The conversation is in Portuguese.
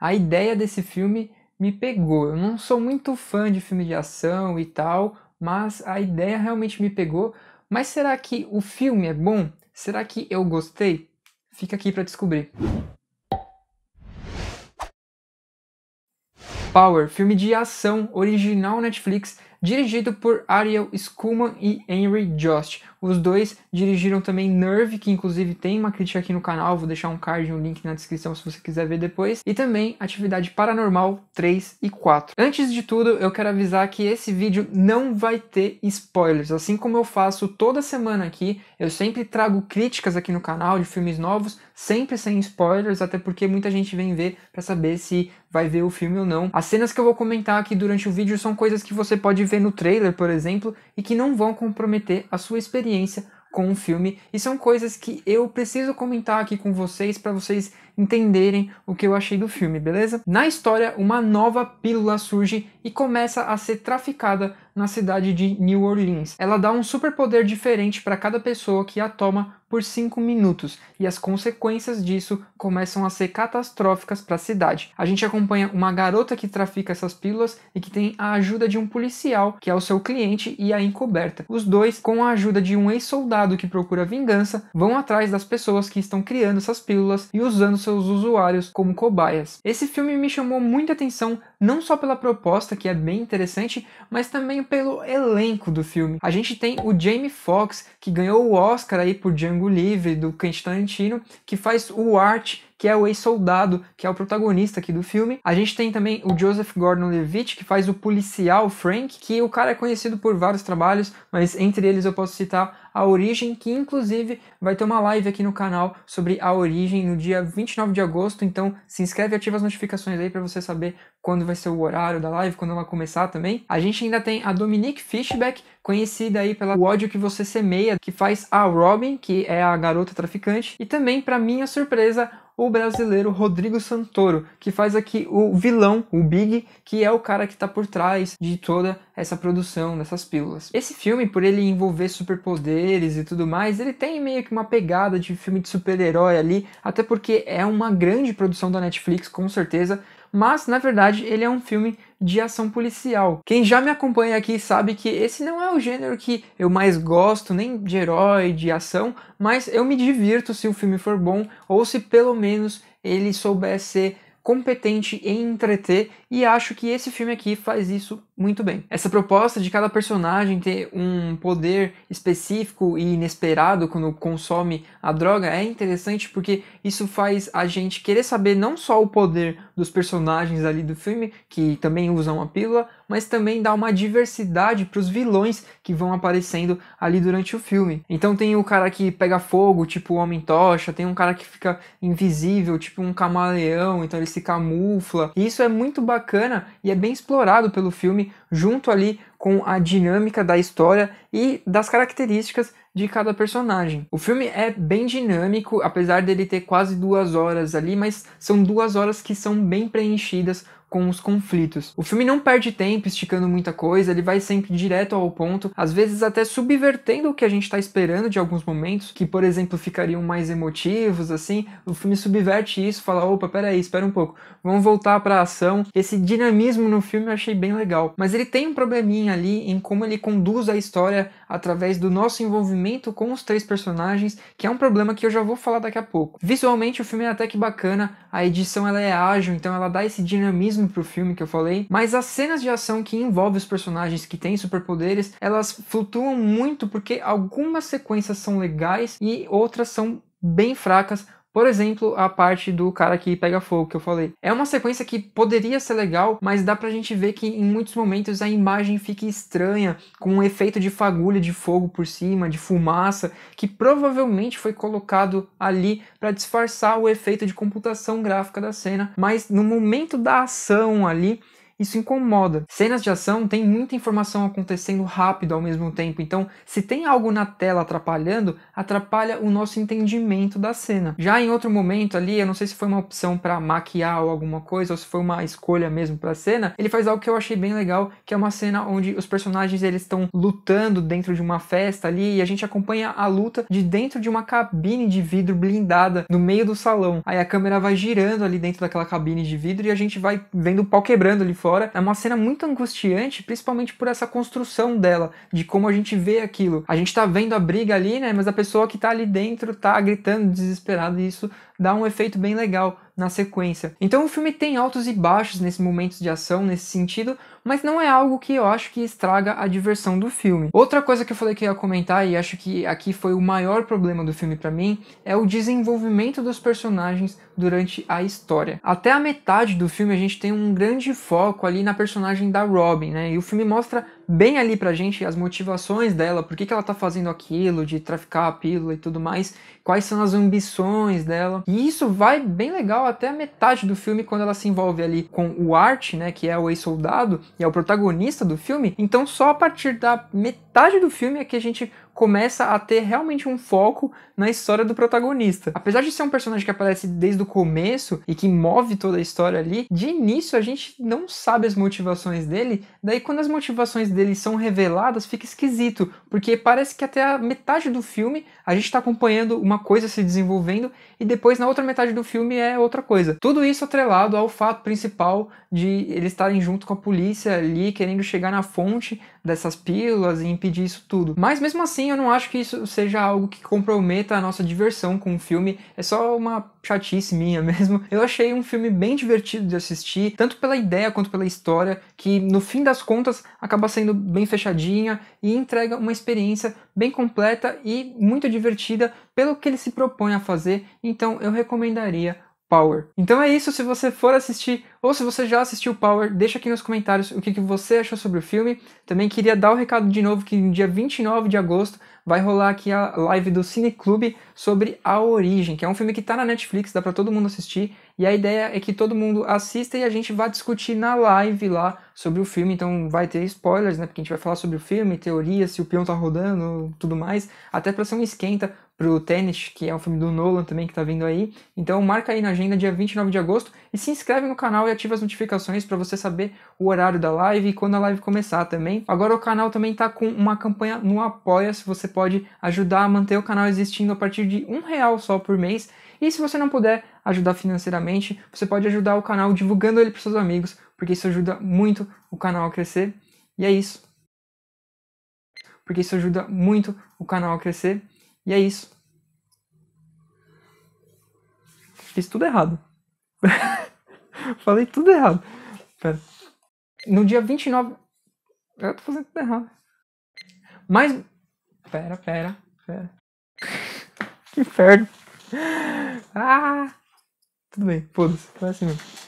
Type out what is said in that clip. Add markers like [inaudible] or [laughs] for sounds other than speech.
a ideia desse filme me pegou. Eu não sou muito fã de filme de ação e tal, mas a ideia realmente me pegou. Mas será que o filme é bom? Será que eu gostei? Fica aqui para descobrir. Power, filme de ação original Netflix dirigido por Ariel Schumann e Henry Jost. Os dois dirigiram também Nerve, que inclusive tem uma crítica aqui no canal, vou deixar um card e um link na descrição se você quiser ver depois, e também Atividade Paranormal 3 e 4. Antes de tudo, eu quero avisar que esse vídeo não vai ter spoilers, assim como eu faço toda semana aqui, eu sempre trago críticas aqui no canal de filmes novos, sempre sem spoilers, até porque muita gente vem ver para saber se vai ver o filme ou não. As cenas que eu vou comentar aqui durante o vídeo são coisas que você pode vê no trailer, por exemplo, e que não vão comprometer a sua experiência com o filme. E são coisas que eu preciso comentar aqui com vocês para vocês entenderem o que eu achei do filme, beleza? Na história, uma nova pílula surge e começa a ser traficada na cidade de New Orleans. Ela dá um superpoder diferente para cada pessoa que a toma por 5 minutos, e as consequências disso começam a ser catastróficas para a cidade. A gente acompanha uma garota que trafica essas pílulas e que tem a ajuda de um policial, que é o seu cliente, e a encoberta. Os dois, com a ajuda de um ex-soldado que procura vingança, vão atrás das pessoas que estão criando essas pílulas e usando seus usuários como cobaias. Esse filme me chamou muita atenção, não só pela proposta, que é bem interessante, mas também pelo elenco do filme. A gente tem o Jamie Foxx, que ganhou o Oscar aí por Django Livre, do Quentin Tarantino, que faz o Art, que é o ex-soldado, que é o protagonista aqui do filme. A gente tem também o Joseph Gordon-Levitt, que faz o policial Frank, que o cara é conhecido por vários trabalhos, mas entre eles eu posso citar A Origem, que inclusive vai ter uma live aqui no canal sobre A Origem no dia 29 de agosto, então se inscreve e ativa as notificações aí para você saber quando vai ser o horário da live, quando ela começar também. A gente ainda tem a Dominique Fishback, conhecida aí pelo ódio que você semeia, que faz a Robin, que é a garota traficante, e também, para minha surpresa, o brasileiro Rodrigo Santoro, que faz aqui o vilão, o Big, que é o cara que está por trás de toda essa produção dessas pílulas. Esse filme, por ele envolver superpoderes e tudo mais, ele tem meio que uma pegada de filme de super-herói ali, até porque é uma grande produção da Netflix, com certeza, mas na verdade ele é um filme de ação policial. Quem já me acompanha aqui sabe que esse não é o gênero que eu mais gosto, nem de herói, de ação, mas eu me divirto se o filme for bom ou se pelo menos ele souber ser competente em entreter e acho que esse filme aqui faz isso muito bem. Essa proposta de cada personagem ter um poder específico e inesperado quando consome a droga é interessante porque isso faz a gente querer saber não só o poder dos personagens ali do filme, que também usam a pílula, mas também dá uma diversidade para os vilões que vão aparecendo ali durante o filme. Então tem o cara que pega fogo, tipo o Homem-Tocha, tem um cara que fica invisível, tipo um camaleão, então ele se se camufla. E isso é muito bacana e é bem explorado pelo filme, junto ali com a dinâmica da história e das características de cada personagem. O filme é bem dinâmico, apesar dele ter quase duas horas ali, mas são duas horas que são bem preenchidas com os conflitos. O filme não perde tempo esticando muita coisa, ele vai sempre direto ao ponto, às vezes até subvertendo o que a gente está esperando de alguns momentos, que por exemplo ficariam mais emotivos, assim. O filme subverte isso, fala: opa, peraí, espera um pouco, vamos voltar para a ação. Esse dinamismo no filme eu achei bem legal, mas ele tem um probleminha ali em como ele conduz a história através do nosso envolvimento com os três personagens, que é um problema que eu já vou falar daqui a pouco. Visualmente o filme é até que bacana, a edição ela é ágil, então ela dá esse dinamismo pro filme que eu falei, mas as cenas de ação que envolvem os personagens que têm superpoderes, elas flutuam muito porque algumas sequências são legais e outras são bem fracas, por exemplo, a parte do cara que pega fogo que eu falei. É uma sequência que poderia ser legal, mas dá pra gente ver que em muitos momentos a imagem fica estranha, com um efeito de fagulha de fogo por cima, de fumaça, que provavelmente foi colocado ali para disfarçar o efeito de computação gráfica da cena, mas no momento da ação ali isso incomoda. Cenas de ação tem muita informação acontecendo rápido ao mesmo tempo, então se tem algo na tela atrapalhando, atrapalha o nosso entendimento da cena. Já em outro momento ali, eu não sei se foi uma opção para maquiar ou alguma coisa, ou se foi uma escolha mesmo para cena, ele faz algo que eu achei bem legal, que é uma cena onde os personagens eles estão lutando dentro de uma festa ali e a gente acompanha a luta de dentro de uma cabine de vidro blindada no meio do salão. Aí a câmera vai girando ali dentro daquela cabine de vidro e a gente vai vendo o pau quebrando ali fora fora, é uma cena muito angustiante, principalmente por essa construção dela, de como a gente vê aquilo. A gente tá vendo a briga ali, né? Mas a pessoa que tá ali dentro tá gritando desesperada e isso dá um efeito bem legal na sequência. Então o filme tem altos e baixos nesses momentos de ação, nesse sentido, mas não é algo que eu acho que estraga a diversão do filme. Outra coisa que eu falei que ia comentar e acho que aqui foi o maior problema do filme para mim é o desenvolvimento dos personagens durante a história. Até a metade do filme a gente tem um grande foco ali na personagem da Robin, né? E o filme mostra bem ali pra gente as motivações dela, por que, que ela tá fazendo aquilo, de traficar a pílula e tudo mais, quais são as ambições dela. E isso vai bem legal até a metade do filme, quando ela se envolve ali com o Art, né, que é o ex-soldado e é o protagonista do filme. Então só a partir da metade do filme é que a gente começa a ter realmente um foco na história do protagonista. Apesar de ser um personagem que aparece desde o começo e que move toda a história ali, de início a gente não sabe as motivações dele, daí quando as motivações dele são reveladas fica esquisito, porque parece que até a metade do filme a gente está acompanhando uma coisa se desenvolvendo e depois na outra metade do filme é outra coisa. Tudo isso atrelado ao fato principal de eles estarem junto com a polícia ali, querendo chegar na fonte dessas pílulas e impedir isso tudo. Mas mesmo assim, eu não acho que isso seja algo que comprometa a nossa diversão com o filme. É só uma chatice minha [laughs] mesmo. Eu achei um filme bem divertido de assistir, tanto pela ideia quanto pela história, que no fim das contas acaba sendo bem fechadinha e entrega uma experiência bem completa e muito divertida pelo que ele se propõe a fazer. Então, eu recomendaria Power. Então é isso, se você for assistir ou se você já assistiu Power, deixa aqui nos comentários o que, que você achou sobre o filme. Também queria dar o recado de novo que no dia 29 de agosto vai rolar aqui a live do Cineclube sobre A Origem, que é um filme que está na Netflix, dá para todo mundo assistir. E a ideia é que todo mundo assista e a gente vá discutir na live lá sobre o filme. Então vai ter spoilers, né? Porque a gente vai falar sobre o filme, teorias, se o peão tá rodando, tudo mais. Até para ser um esquenta pro Tênis, que é um filme do Nolan também que tá vindo aí. Então marca aí na agenda dia 29 de agosto e se inscreve no canal e ativa as notificações para você saber o horário da live e quando a live começar também. Agora o canal também tá com uma campanha no Apoia-se, você pode ajudar a manter o canal existindo a partir de um real só por mês. E se você não puder ajudar financeiramente, você pode ajudar o canal divulgando ele para seus amigos, porque isso ajuda muito o canal a crescer. E é isso. Porque isso ajuda muito o canal a crescer. E é isso. Fiz tudo errado. [laughs] Falei tudo errado. Pera. No dia 29. Eu tô fazendo tudo errado. Mas. Pera, pera, pera. [laughs] que inferno. Ah! Tudo bem, foda-se. Vai assim mesmo.